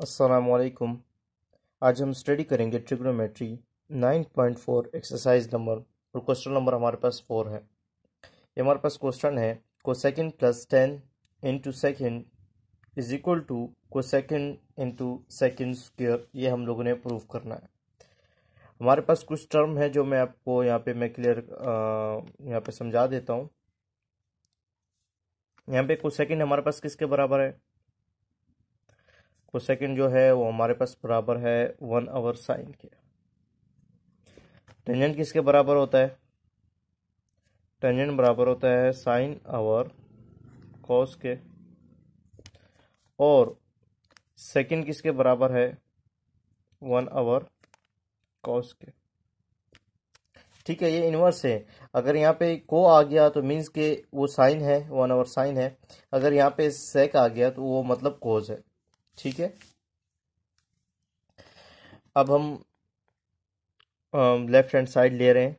असलकुम आज हम स्टडी करेंगे ट्रिग्नोमेट्री फोर एक्सरसाइज नंबर और क्वेश्चन नंबर हमारे पास फोर है ये हमारे पास क्वेश्चन है cosecant plus tan into secant is equal to को कोसेकेंड इंटू सेकेंड स्क्वेयर ये हम लोगों ने प्रूव करना है हमारे पास कुछ टर्म है जो मैं आपको यहाँ पे मैं क्लियर यहाँ पे समझा देता हूँ यहाँ पे कोसेकेंड हमारे पास किसके बराबर है कोसेकेंड तो जो है वो हमारे पास बराबर है वन आवर साइन के टेंजेंट किसके बराबर होता है टेंजेंट बराबर होता है साइन आवर कॉस के और सेकेंड किसके बराबर है वन आवर कॉस के ठीक है ये इन्वर्स है अगर यहाँ पे को आ गया तो मीन्स के वो साइन है वन आवर साइन है अगर यहाँ पे सेक आ गया तो वो मतलब कोज है ठीक है अब हम लेफ्ट हैंड साइड ले रहे हैं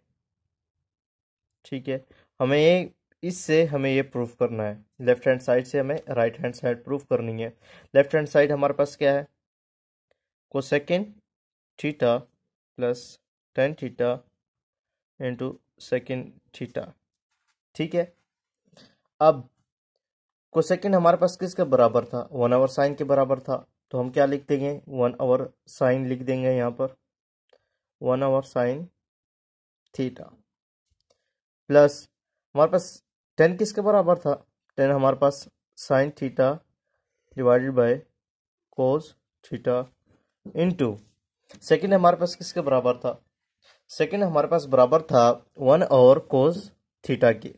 ठीक है हमें इससे हमें ये प्रूफ करना है लेफ्ट हैंड साइड से हमें राइट हैंड साइड प्रूफ करनी है लेफ्ट हैंड साइड हमारे पास क्या है secant theta plus tan theta into secant theta ठीक है अब कोसेकेंड हमारे पास किसके बराबर था वन आवर साइन के बराबर था तो हम क्या लिख देंगे वन आवर साइन लिख देंगे यहाँ पर one over sine theta plus हमारे पास टेन किसके बराबर था टेन हमारे पास sine theta divided by cos theta into secant हमारे पास किसके बराबर था सेकंड हमारे पास बराबर था वन आवर कोस थीटा के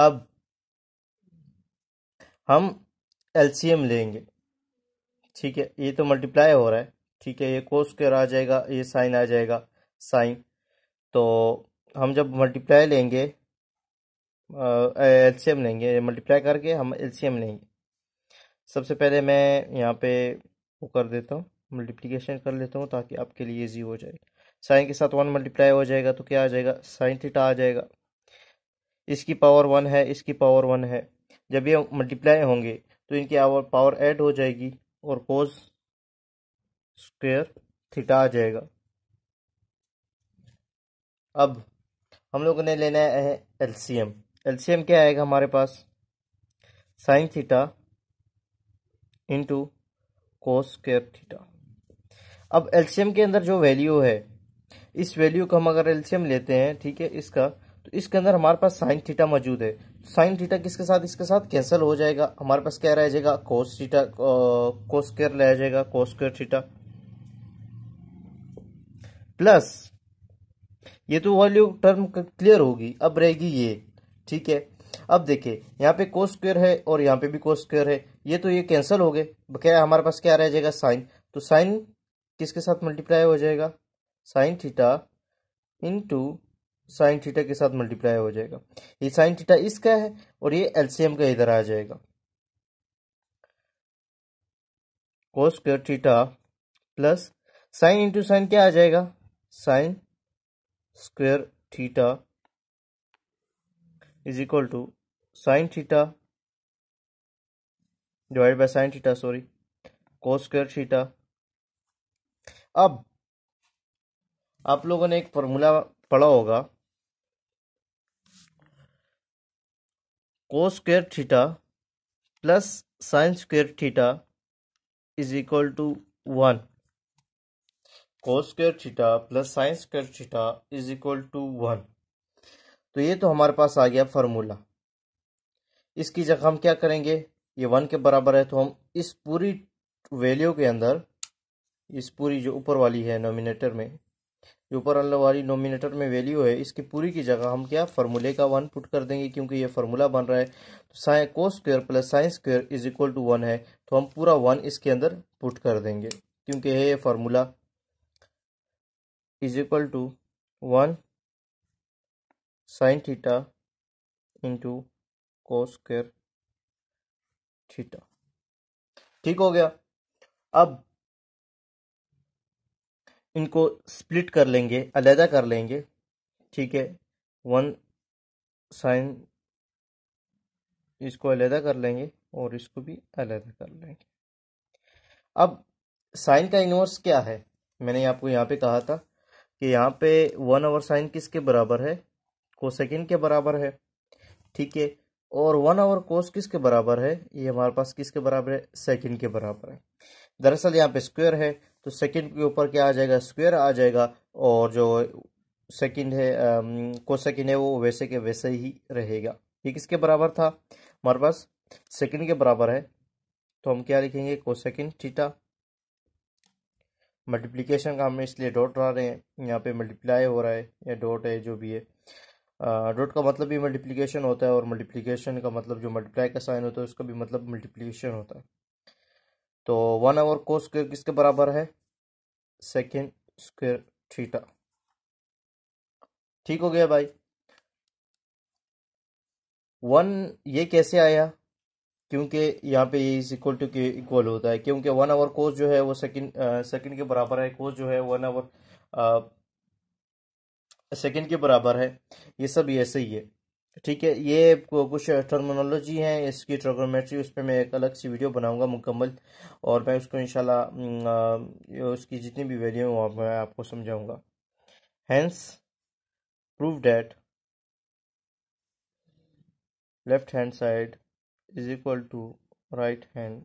अब हम एलसीएम लेंगे ठीक है ये तो मल्टीप्लाई हो रहा है ठीक है ये कोस स्क्वायर आ जाएगा ये साइन आ जाएगा साइन तो हम जब मल्टीप्लाई लेंगे एलसीएम लेंगे मल्टीप्लाई करके हम एलसीएम लेंगे सबसे पहले मैं यहाँ पे वो कर देता हूँ मल्टीप्लिकेशन कर लेता हूँ ताकि आपके लिए ईजी हो जाए साइन के साथ वन मल्टीप्लाई हो जाएगा तो क्या आ जाएगा साइन थीटा आ जाएगा इसकी पावर वन है इसकी पावर वन है जब ये मल्टीप्लाई होंगे तो इनकी आवर पावर ऐड हो जाएगी और कोज स्क्वेयर थीटा आ जाएगा अब हम लोगों ने लेना है एलसीएम एलसीएम क्या आएगा हमारे पास sine theta into cos square theta अब एलसीएम के अंदर जो वैल्यू है इस वैल्यू को हम अगर एलसीएम लेते हैं ठीक है इसका इसके अंदर हमारे पास साइन थीटा मौजूद है साइन थीटा किसके साथ इसके साथ कैंसिल हो जाएगा हमारे पास क्या रह जाएगा कोस थीटा कोस स्क्र रह जाएगा कोस स्क्र थीटा प्लस ये तो वॉल्यू टर्म क्लियर होगी अब रहेगी ये ठीक है अब देखिए यहाँ पे कोस स्क्र है और यहाँ पे भी कोस स्क्र है ये तो ये कैंसिल हो गए क्या हमारे पास क्या रह जाएगा साइन तो साइन किसके साथ मल्टीप्लाई हो जाएगा sine theta into sine theta के साथ मल्टीप्लाई हो जाएगा ये साइन थीटा इसका है और ये एलसीएम का इधर आ जाएगा cos square theta plus sine into sine क्या आ जाएगा sine square theta is equal to sine theta divide by sine theta sorry cos square theta अब आप लोगों ने एक फॉर्मूला पढ़ा होगा cos square theta plus sine square theta is equal to one cos square theta plus sine square theta is equal to one तो ये तो हमारे पास आ गया फार्मूला इसकी जगह हम क्या करेंगे ये वन के बराबर है तो हम इस पूरी वैल्यू के अंदर इस पूरी जो ऊपर वाली है नोमिनेटर में जो ऊपर वाली नोमिनेटर में वैल्यू है इसकी पूरी की जगह हम क्या फार्मूले का वन पुट कर देंगे क्योंकि ये फार्मूला बन रहा है तो sine cos square plus sine square is equal to one है तो हम पूरा वन इसके अंदर पुट कर देंगे क्योंकि है ये formula is equal to one sine theta into cos square theta ठीक हो गया अब इनको स्प्लिट कर लेंगे अलहदा कर लेंगे ठीक है वन साइन इसको अलहदा कर लेंगे और इसको भी अलहदा कर लेंगे अब साइन का इनवर्स क्या है मैंने आपको यहाँ पे कहा था कि यहाँ पे वन आवर साइन किसके बराबर है कोसेकेंड के बराबर है ठीक है और वन आवर कोस किसके बराबर है ये हमारे पास किसके बराबर है सेकंड के बराबर है दरअसल यहाँ पे स्क्वायर है तो सेकेंड के ऊपर क्या आ जाएगा स्क्वेयर आ जाएगा और जो सेकेंड है को um, सेकेंड है वो वैसे के वैसे ही रहेगा ये किसके बराबर था हमारे पास सेकेंड के बराबर है तो हम क्या लिखेंगे को सेकेंड टीटा मल्टीप्लीकेशन का हम इसलिए डॉट रहा रहे हैं यहाँ पे मल्टीप्लाई हो रहा है या डॉट है जो भी है डॉट का मतलब भी मल्टीप्लीकेशन होता है और मल्टीप्लीकेशन का मतलब जो मल्टीप्लाई का साइन होता है उसका भी मतलब मल्टीप्लीकेशन होता है तो वन आवर को स्क्वेयर किसके बराबर है सेकेंड स्क्वेयर थीटा ठीक हो गया भाई वन ये कैसे आया क्योंकि यहाँ पे is equal to K equal होता है क्योंकि वन आवर कोर्स जो है वो सेकंड सेकंड के बराबर है कोर्स जो है वन आवर सेकंड के बराबर है ये सब ऐसे ही है ठीक है ये कुछ टर्मिनोलॉजी है इसकी ट्रोग्रामेट्री उस पर मैं एक अलग सी वीडियो बनाऊंगा मुकम्मल और मैं उसको इनशाला उसकी जितनी भी वैल्यू है वहाँ मैं आपको समझाऊंगा hence prove that left hand side is equal to right hand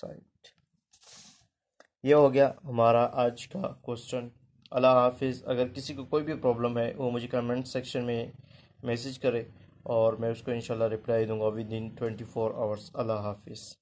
side ये हो गया हमारा आज का क्वेश्चन अल्लाह हाफिज़ अगर किसी को कोई भी प्रॉब्लम है वो मुझे कमेंट सेक्शन में मैसेज करें और मैं उसको इंशाल्लाह रिप्लाई दूंगा within twenty four hours अल्लाह हाफिज़